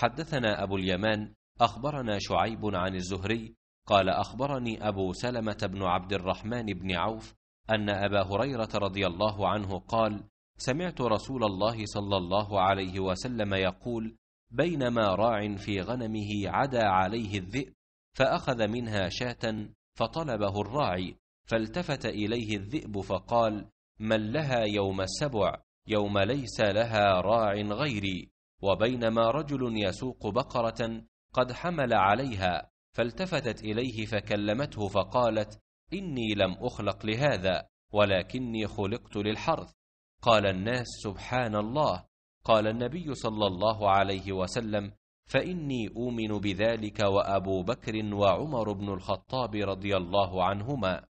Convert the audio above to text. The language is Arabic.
حدثنا أبو اليمان أخبرنا شعيب عن الزهري قال أخبرني أبو سلمة بن عبد الرحمن بن عوف أن أبا هريرة رضي الله عنه قال سمعت رسول الله صلى الله عليه وسلم يقول بينما راع في غنمه عدا عليه الذئب فأخذ منها شاة فطلبه الراعي فالتفت إليه الذئب فقال من لها يوم السبع يوم ليس لها راع غيري وبينما رجل يسوق بقرة قد حمل عليها فالتفتت إليه فكلمته فقالت إني لم أخلق لهذا ولكني خلقت للحرث قال الناس سبحان الله قال النبي صلى الله عليه وسلم فإني أؤمن بذلك وأبو بكر وعمر بن الخطاب رضي الله عنهما